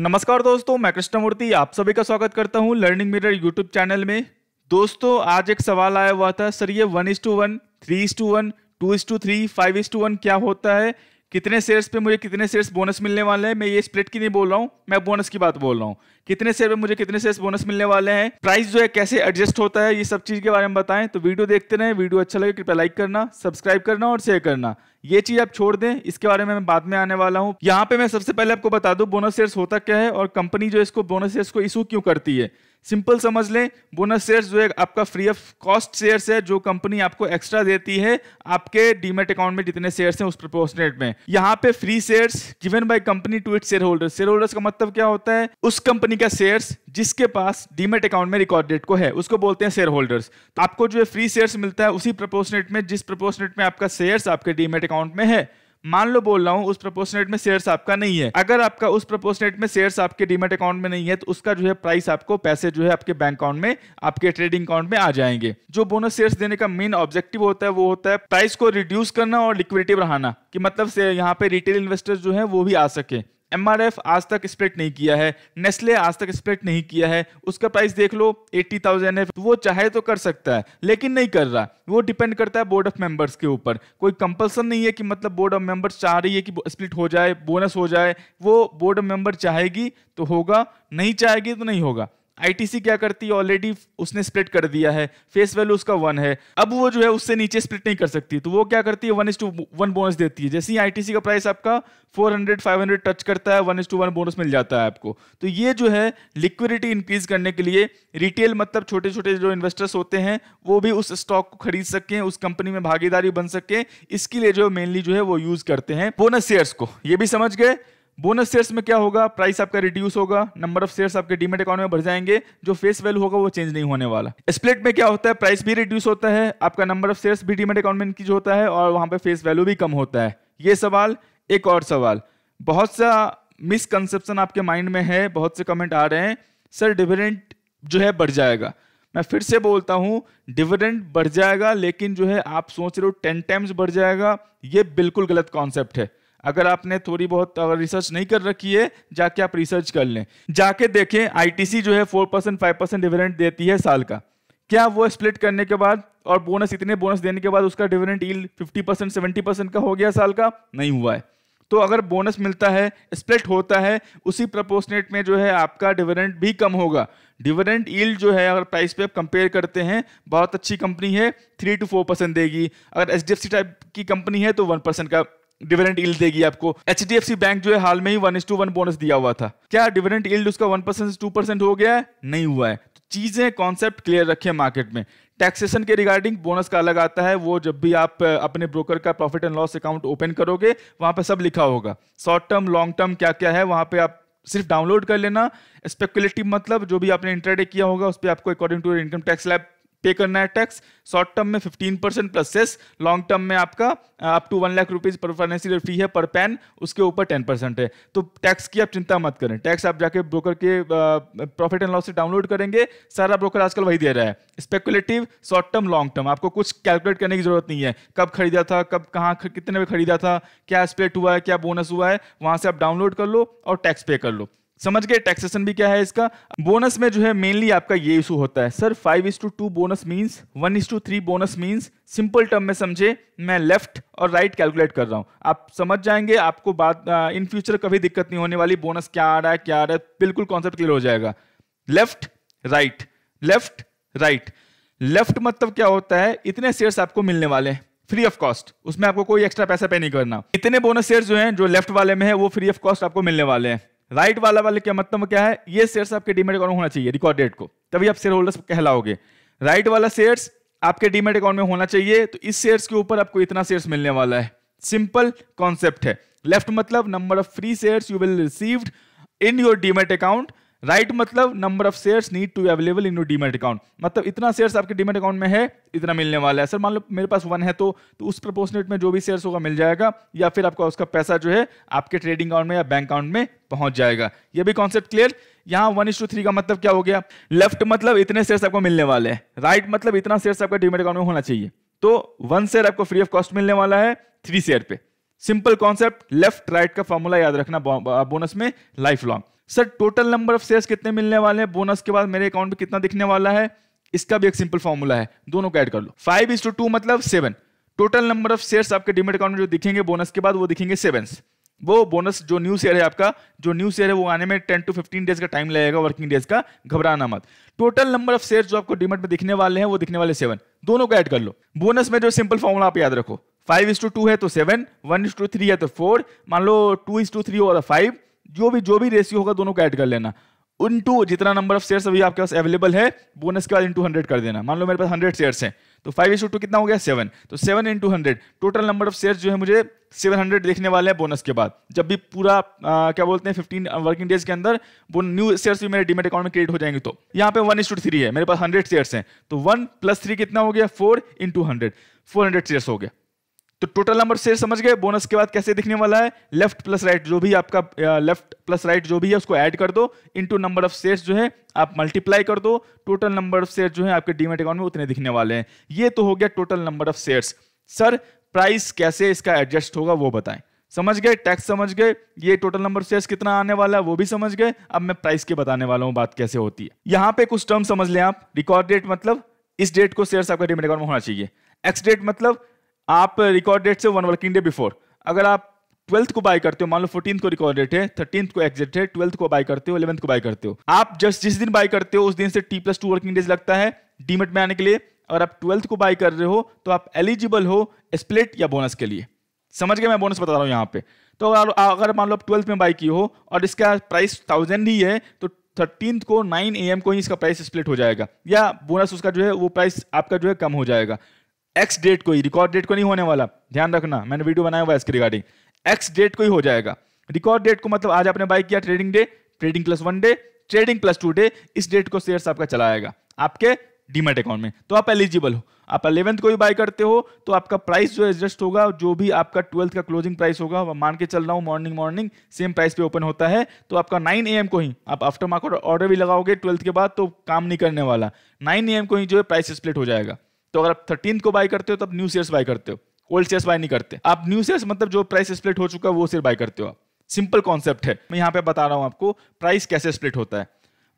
नमस्कार दोस्तों मैं कृष्णमूर्ति आप सभी का स्वागत करता हूं लर्निंग मिरर यूट्यूब चैनल में दोस्तों आज एक सवाल आया हुआ था सर ये one is two one three is two one two is two three five is two one क्या होता है कितने शेयर्स पे मुझे कितने शेयर्स बोनस मिलने वाले हैं मैं ये स्प्लिट की नहीं बोल रहा हूँ मैं बोनस की बात बोल रहा हूँ कितने शेयर पे मुझे कितने शेयर्स बोनस मिलने वाले हैं प्राइस जो है कैसे एडजस्ट होता है ये सब चीज़ के बारे में बताएं तो वीडियो देखते रहें वीडियो अच्छा लगे कृपया लाइक करना सब्सक्राइब करना और शेयर करना ये चीज़ आप छोड़ दें इसके बारे में मैं बाद में आने वाला हूँ यहाँ पे मैं सबसे पहले आपको बता दूँ बोनस शेयर्स होता क्या है और कंपनी जो इसको बोनस शेयर्स को इशू क्यों करती है सिंपल समझ लें बोनस शेयर्स जो है आपका फ्री ऑफ कॉस्ट शेयर्स है जो कंपनी आपको एक्स्ट्रा देती है आपके डीमेट अकाउंट में जितने शेयर्स हैं उस प्रोपोर्शनेट में यहाँ पे free shares given by company to it share holders share holders का मतलब क्या होता है उस कंपनी का शेयर्स जिसके पास डीमेट अकाउंट में रिकॉर्ड डेट को है उसको बोलते हैं शेयर होल्डर्स तो आपको जो है फ्री शेयर्स मिलता है उसी प्रपोर्शनेट में जिस प्रपोर्शनेट में आपका शेयर्स आपके डीमेट अकाउंट में है मान लो बोल रहा हूँ उस प्रपोर्सनेट में शेयर्स आपका नहीं है अगर आपका उस प्रपोर्सनेट में शेयर्स आपके डीमेट अकाउंट में नहीं है तो उसका जो है प्राइस आपको पैसे जो है आपके बैंक अकाउंट में आपके ट्रेडिंग अकाउंट में आ जाएंगे जो बोनस शेयर्स देने का मेन ऑब्जेक्टिव होता है वो होता है प्राइस को रिड्यूस करना और लिक्विडिटी बढ़ाना कि मतलब यहाँ पे रिटेल इन्वेस्टर्स जो है वो भी आ सके एम आज तक स्प्लिट नहीं किया है नेस्ले आज तक स्प्लिट नहीं किया है उसका प्राइस देख लो एट्टी थाउजेंड है वो चाहे तो कर सकता है लेकिन नहीं कर रहा वो डिपेंड करता है बोर्ड ऑफ मेंबर्स के ऊपर कोई कंपल्सन नहीं है कि मतलब बोर्ड ऑफ मेंबर्स चाह रही है कि स्प्लिट हो जाए बोनस हो जाए वो बोर्ड ऑफ मेंबर चाहेगी तो होगा नहीं चाहेगी तो नहीं होगा आईटीसी क्या करती है ऑलरेडी उसने स्प्लिट कर दिया है फेस वैल्यू उसका वन है अब वो जो है उससे नीचे स्प्लिट नहीं कर सकती तो वो क्या करती है one is two one bonus देती है जैसे ही आईटीसी का प्राइस आपका 400 500 टच करता है one is two one bonus मिल जाता है आपको तो ये जो है लिक्विडिटी इंक्रीज करने के लिए रिटेल मतलब छोटे छोटे जो इन्वेस्टर्स होते हैं वो भी उस स्टॉक को खरीद सकें उस कंपनी में भागीदारी बन सके इसके लिए जो मेनली जो है वो यूज करते हैं बोनस शेयर्स को ये भी समझ गए बोनस शेयर्स में क्या होगा प्राइस आपका रिड्यूस होगा नंबर ऑफ शेयर्स आपके डीमेट अकाउंट में भर जाएंगे जो फेस वैल्यू होगा वो चेंज नहीं होने वाला स्प्लिट में क्या होता है प्राइस भी रिड्यूस होता है आपका नंबर ऑफ शेयर्स भी डीमेट अकाउंट में इंक्रीज होता है और वहां पर फेस वैल्यू भी कम होता है ये सवाल एक और सवाल बहुत सा मिसकनसेप्शन आपके माइंड में है बहुत से कमेंट आ रहे हैं सर डिविडेंट जो है बढ़ जाएगा मैं फिर से बोलता हूँ डिविडेंट बढ़ जाएगा लेकिन जो है आप सोच रहे हो टेन टाइम्स बढ़ जाएगा ये बिल्कुल गलत कॉन्सेप्ट है अगर आपने थोड़ी बहुत अगर रिसर्च नहीं कर रखी है जाके आप रिसर्च कर लें जाके देखें आईटीसी जो है four percent five percent dividend देती है साल का क्या वो स्प्लिट करने के बाद और बोनस इतने बोनस देने के बाद उसका dividend yield fifty percent seventy percent का हो गया साल का नहीं हुआ है तो अगर बोनस मिलता है स्प्लिट होता है उसी प्रपोर्सनेट में जो है आपका डिविडेंट भी कम होगा डिविडेंट ईल जो है अगर प्राइस पे आप कंपेयर करते हैं बहुत अच्छी कंपनी है थ्री टू फोर परसेंट देगी अगर एच टाइप की कंपनी है तो वन परसेंट का डिविडेंट इल्ड देगी आपको एच बैंक जो है हाल में ही वन टू वन बोनस दिया हुआ था क्या डिविडेंट इल्ड उसका वन परसेंट टू परसेंट हो गया है नहीं हुआ है तो चीजें कॉन्सेप्ट क्लियर रखें मार्केट में टैक्सेशन के रिगार्डिंग बोनस का अलग आता है वो जब भी आप अपने ब्रोकर का profit and loss account open करोगे वहां पर सब लिखा होगा शॉर्ट टर्म लॉन्ग टर्म क्या क्या है वहां पे आप सिर्फ डाउनलोड कर लेना स्पेकुलेटिव मतलब जो भी आपने इंटरडे किया होगा उस पर आपको अकॉर्डिंग टू इनकम टैक्स लैब पे करना है टैक्स शॉर्ट टर्म में 15 percent plus cess long term में आपका up to one lakh rupees पर फाइनेंशियल फी है पर पैन उसके ऊपर 10 परसेंट है तो टैक्स की आप चिंता मत करें टैक्स आप जाके ब्रोकर के प्रॉफिट एंड लॉस से डाउनलोड करेंगे सारा ब्रोकर आजकल वही दे रहा है speculative short term long term आपको कुछ कैलकुलेट करने की जरूरत नहीं है कब खरीदा था कब कहाँ कितने में खरीदा था क्या स्प्लेट हुआ है क्या बोनस हुआ है वहाँ से आप डाउनलोड कर लो और टैक्स पे कर लो समझ गए टैक्सेशन भी क्या है इसका बोनस में जो है मेनली आपका ये इशू होता है sir five is two two bonus means one is two three bonus means simple term में समझे मैं लेफ्ट और राइट right कैलकुलेट कर रहा हूं आप समझ जाएंगे आपको बात इन फ्यूचर कभी दिक्कत नहीं होने वाली बोनस क्या आ रहा है क्या आ रहा है बिल्कुल कॉन्सेप्ट क्लियर हो जाएगा left right left right left मतलब क्या होता है इतने शेयर्स आपको मिलने वाले हैं फ्री ऑफ कॉस्ट उसमें आपको कोई एक्स्ट्रा पैसा पे नहीं करना इतने बोनस शेयर जो हैं जो लेफ्ट वाले में है वो फ्री ऑफ कॉस्ट आपको मिलने वाले हैं राइट वाला वाले क्या मतलब क्या है ये शेयर्स आपके डीमेट अकाउंट होना चाहिए रिकॉर्ड डेट को तभी आप शेयर होल्डर्स कहलाओगे राइट वाला शेयर्स आपके डीमेट अकाउंट में होना चाहिए तो इस शेयर्स के ऊपर आपको इतना शेयर्स मिलने वाला है सिंपल कॉन्सेप्ट है लेफ्ट मतलब number of free shares you will received in your demat account right right मतलब number of shares need to available in you demat account मतलब इतना शेयर्स आपके डीमेट अकाउंट में है इतना मिलने वाला है सर मान लो मेरे पास वन है तो, तो उस प्रपोर्सनेट में जो भी शेयर्स होगा मिल जाएगा या फिर आपका उसका पैसा जो है आपके ट्रेडिंग अकाउंट में या बैंक अकाउंट में पहुंच जाएगा यह भी कॉन्सेप्ट क्लियर यहाँ वन इस टू थ्री का मतलब क्या हो गया लेफ्ट मतलब इतने शेयर्स आपको मिलने वाले हैं राइट right मतलब इतना शेयर्स आपका डीमेट अकाउंट में होना चाहिए तो वन शेयर आपको फ्री ऑफ कॉस्ट मिलने वाला है थ्री शेयर पे सिंपल कॉन्सेप्ट लेफ्ट राइट का फॉर्मूला याद रखना बोनस में life long sir total number of share कितने मिलने वाले हैं बोनस के बाद मेरे अकाउंट में कितना दिखने वाला है इसका भी एक सिंपल फॉर्मूला है दोनों को ऐड कर लो फाइव इज टू टू मतलब seven total number of share आपके डिमेट अकाउंट में जो दिखेंगे बोनस के बाद वो दिखेंगे सेवन वो बोनस जो न्यू शेयर है आपका जो न्यू शेयर है वो आने में टेन टू फिफ्टीन डेज का टाइम लगेगा वर्किंग डेज का घबराना मत टोटल नंबर ऑफ शेयर जो आपको डिमेट में दिखने वाले हैं वो दिखने वाले सेवन दोनों को ऐड कर लो बोनस में जो सिंपल फॉर्मूला आप याद रखो फाइव इज टू टू है तो seven one is two three है तो फोर मान लो टू इंस टू थ्री और फाइव जो भी जो भी रेशियो होगा दोनों को ऐड कर लेना इन टू जितना नंबर ऑफ शेयर्स अभी आपके पास अवेलेबल है बोनस के बाद इंटू हंड्रेड कर देना मान लो मेरे पास हंड्रेड शेयर्स हैं तो फाइव इंटू टू कितना हो गया सेवन तो seven into hundred total number of shares जो है मुझे सेवन हंड्रेड देखने वाले हैं बोनस के बाद जब भी पूरा आ, क्या बोलते हैं फिफ्टीन वर्किंग डेज के अंदर वो न्यू शेयर्स भी मेरे डिमेट अकाउंट में क्रिएट हो जाएंगे तो यहाँ पे वन इंटू थ्री है मेरे पास हंड्रेड शेयर्स हैं तो वन प्लस थ्री कितना हो गया four into hundred four hundred shares हो गया तो टोटल नंबर शेयर समझ गए बोनस के बाद कैसे दिखने वाला है लेफ्ट प्लस राइट जो भी आपका लेफ्ट प्लस राइट जो भी है उसको ऐड कर दो इनटू नंबर ऑफ शेयर्स जो है आप मल्टीप्लाई कर दो टोटल नंबर ऑफ शेयर जो है आपके डीमेट अकाउंट में उतने दिखने वाले हैं ये तो हो गया total number of shares sir price कैसे इसका एडजस्ट होगा वो बताएं समझ गए टैक्स समझ गए ये टोटल नंबर शेयर्स कितना आने वाला है वो भी समझ गए अब मैं प्राइस के बताने वाला हूँ बात कैसे होती है यहाँ पे कुछ टर्म समझ लें आप रिकॉर्ड डेट मतलब इस डेट को शेयर्स आपका डीमेट अकाउंट में होना चाहिए एक्स डेट मतलब आप रिकॉर्ड डेट से वन वर्किंग डे बिफोर अगर आप ट्वेल्थ को बाय करते हो मान लो फोर्टीन को रिकॉर्ड डेट है थर्टीन को एग्जिट है ट्वेल्थ को बाय करते हो इलेवंथ को बाय करते हो आप जस्ट जिस दिन बाय करते हो उस दिन से T plus two working days लगता है डीमेट में आने के लिए अगर आप ट्वेल्थ को बाय कर रहे हो तो आप एलिजिबल हो स्प्लिट या बोनस के लिए समझ गए मैं बोनस बता रहा हूँ यहाँ पे तो अगर अगर मान लो आप ट्वेल्थ में बाई की हो और इसका प्राइस थाउजेंड ही है तो थर्टीन को नाइन ए को ही इसका प्राइस स्प्लिट हो जाएगा या बोनस उसका जो है वो प्राइस आपका जो है कम हो जाएगा एक्स डेट को ही रिकॉर्ड डेट को नहीं होने वाला ध्यान रखना मैंने वीडियो बनाया हुआ इसके रिगार्डिंग एक्स डेट को ही हो जाएगा रिकॉर्ड डेट को मतलब आज आपने बाई किया trading day trading plus one day trading plus two day इस डेट को शेयर आपका चला आएगा आपके डीमेट अकाउंट में तो आप एलिजिबल हो आप अलेवेंथ को ही बाय करते हो तो आपका प्राइस जो एडजस्ट होगा जो भी आपका ट्वेल्थ का क्लोजिंग प्राइस होगा मान के चल रहा हूँ मॉर्निंग मॉर्निंग सेम प्राइस पे ओपन होता है तो आपका 9 ए एम को ही आप आफ्टर मार्केट ऑर्डर भी लगाओगे ट्वेल्थ के बाद तो काम नहीं करने वाला 9 ए एम को ही जो है प्राइस स्प्लिट हो जाएगा तो अगर आप थर्टीन को बाय करते हो तो आप न्यू शेयर्स बाय करते हो ओल्ड शेयर्स बाय नहीं करते आप न्यू शेयर्स मतलब जो प्राइस स्प्लिट हो चुका है वो शेयर बाय करते हो आप सिंपल कॉन्सेप्ट है मैं यहाँ पे बता रहा हूँ आपको प्राइस कैसे स्प्लिट होता है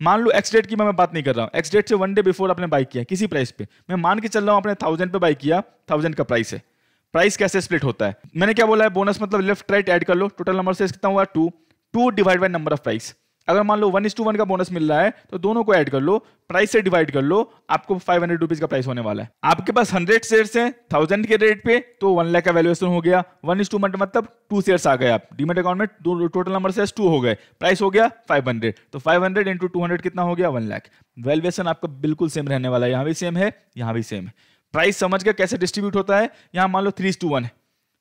मान लो एक्स डेट की मैं बात नहीं कर रहा हूँ एक्स डेट से वन डे बिफोर आपने बाई किया किसी प्राइस पे मैं मान के चल रहा हूँ आपने थाउजेंड पे बाई किया थाउजेंड का प्राइस है प्राइस कैसे स्प्लिट होता है मैंने क्या बोला है बोनस मतलब लेफ्ट राइट ऐड कर लो टोटल नंबर से कितना हुआ two two divide by number of price अगर मान लो वन इज टू वन का बोनस मिल रहा है तो दोनों को ऐड कर लो प्राइस से डिवाइड कर लो आपको फाइव हंड्रेड रुपीज का प्राइस होने वाला है आपके पास हंड्रेड शेयर्स हैं थाउजेंड के रेट पे तो वन लाख का वैल्यूएशन हो गया वन इज टू मतलब टू शेयर आ गए आप डीमेट अकाउंट में दो टोटल नंबर शेयर टू हो गए प्राइस हो गया फाइव हंड्रेड तो five hundred into two hundred कितना हो गया वन लाख वैल्युएशन आपका बिल्कुल सेम रहने वाला है यहाँ भी सेम है यहाँ भी सेम है प्राइस समझ कर कैसे डिस्ट्रीब्यूट होता है यहाँ मान लो थ्री टू वन है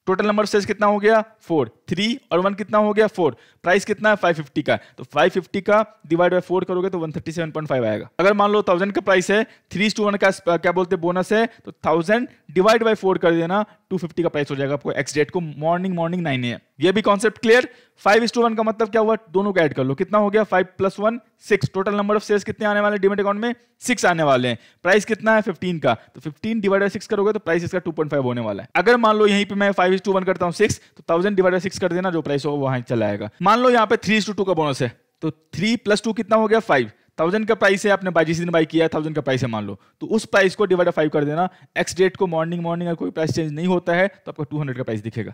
टोटल नंबर ऑफ शेयर कितना हो गया फोर थ्री और वन कितना हो गया फोर प्राइस कितना है फाइव फिफ्टी का तो फाइव फिफ्टी का डिवाइड बाय फोर करोगे तो one thirty seven point five आएगा अगर मान लो थाउजेंड का प्राइस है थ्री टू वन का क्या बोलते हैं बोनस है तो थाउजेंड डिवाइड बाय फोर कर देना टू फिफ्टी का प्राइस हो जाएगा आपको एक्स डेट को मॉर्निंग मॉर्निंग नाइन ए ये भी concept clear five is two one का मतलब क्या हुआ दोनों का ऐड कर लो कितना हो गया five plus one six total number of share कितने आने वाले डिमेट अकाउंट में सिक्स आने वाले हैं प्राइस कितना है फिफ्टीन का तो फिफ्टीन डिवाइड बाई सिक्स करोगे तो प्राइस इसका टू पॉइंट फाइव होने वाला है अगर मान लो यहीं पे मैं फाइव इस टू वन करता हूँ सिक्स तो थाउजेंड डिवाइड बाई सिक्स कर देना जो प्राइस होगा वहां चलाएगा मान लो यहाँ पे थ्री इस टू टू का बोनस है तो थ्री प्लस टू कितना हो गया फाइव थाउजेंड का प्राइस है आपने बाई जिस दिन बाई किया है थाउजेंड का प्राइस है मान लो तो उस प्राइस को डिवाइड फाइव कर देना एक्स डेट को मॉर्निंग मॉर्निंग अगर कोई प्राइस चेंज नहीं होता है तो आपका टू हंड्रेड का प्राइस दिखेगा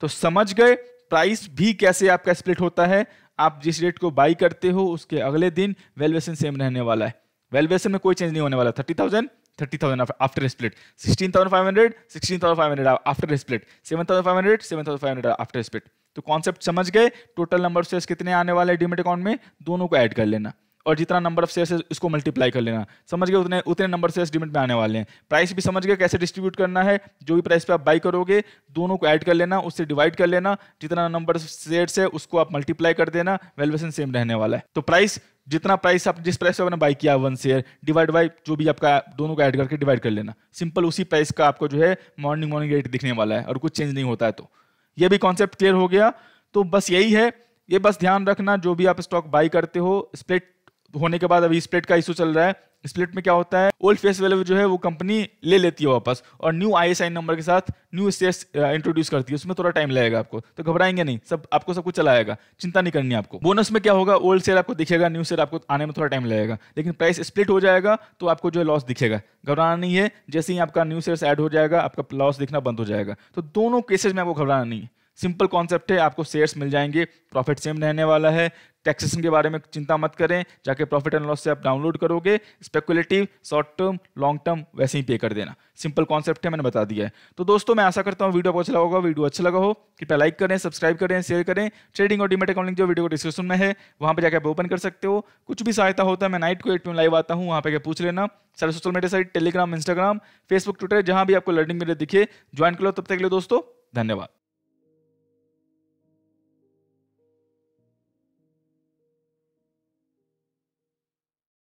तो समझ गए प्राइस भी कैसे आपका स्प्लिट होता है आप जिस रेट को बाई करते हो उसके अगले दिन वैल्यूएशन सेम रहने वाला है वैल्यूएशन में कोई चेंज नहीं होने वाला thirty thousand thirty thousand after split sixteen thousand five hundred sixteen thousand five hundred after split seven thousand five hundred seven thousand five hundred after split तो कॉन्सेप्ट समझ गए टोटल नंबर ऑफ कितने आने वाले demat account में दोनों को add कर लेना और जितना नंबर ऑफ शेयर्स है इसको मल्टीप्लाई कर लेना समझ गए उतने उतने नंबर शेयर्स डिमिट में आने वाले हैं प्राइस भी समझ गए कैसे डिस्ट्रीब्यूट करना है जो भी प्राइस पे आप बाई करोगे दोनों को ऐड कर लेना उससे डिवाइड कर लेना जितना नंबर ऑफ शेयर्स है उसको आप मल्टीप्लाई कर देना वैल्यूएशन सेम रहने वाला है तो प्राइस जितना प्राइस आप जिस प्राइस पे आपने बाई किया वन शेयर डिवाइड बाई जो भी आपका दोनों को ऐड करके डिवाइड कर लेना सिंपल उसी प्राइस का आपको जो है मॉर्निंग मॉर्निंग रेट दिखने वाला है और कुछ चेंज नहीं होता है तो ये भी कॉन्सेप्ट क्लियर हो गया तो बस यही है ये बस ध्यान रखना जो भी आप स्टॉक बाई करते हो स्प्लिट होने के बाद अभी स्प्लिट का इशू चल रहा है स्प्लिट में क्या होता है ओल्ड फेस वैल्यू जो है वो कंपनी ले लेती है वापस और न्यू आई नंबर के साथ न्यू शेयर इंट्रोड्यूस करती है उसमें थोड़ा टाइम लगेगा आपको तो घबराएंगे नहीं सब आपको सब कुछ चला आएगा चिंता नहीं करनी आपको बोनस में क्या होगा ओल्ड शेयर आपको दिखेगा न्यू शेयर आपको आने में थोड़ा टाइम लगेगा लेकिन प्राइस स्प्लिट हो जाएगा तो आपको जो है लॉस दिखेगा घबराना नहीं है जैसे ही आपका न्यू शेयर एड हो जाएगा आपका लॉस दिखना बंद हो जाएगा तो दोनों केसेज में आपको घबराना नहीं है सिंपल कॉन्सेप्ट है आपको शेयर्स मिल जाएंगे प्रॉफिट सेम रहने वाला है टैक्सेशन के बारे में चिंता मत करें जाके प्रॉफिट एंड लॉस से आप डाउनलोड करोगे speculative short term long term वैसे ही पे कर देना सिंपल कॉन्सेप्ट है मैंने बता दिया है तो दोस्तों मैं आशा करता हूँ वीडियो को अच्छा लगा होगा वीडियो अच्छा लगा हो कृपया लाइक करें सब्सक्राइब करें शेयर करें ट्रेडिंग और डिमेट अकाउंट जो वीडियो को डिस्क्रिप्शन में है वहाँ पर जाकर आप ओपन कर सकते हो कुछ भी सहायता होता तो है मैं नाइट को एट में लाइव आता हूँ वहाँ पर पूछ लेना सारे social media site Telegram Instagram Facebook Twitter जहाँ भी आपको लर्निंग मेरे दिखे ज्वाइन कर लो तब तक के लिए दोस्तों धन्यवाद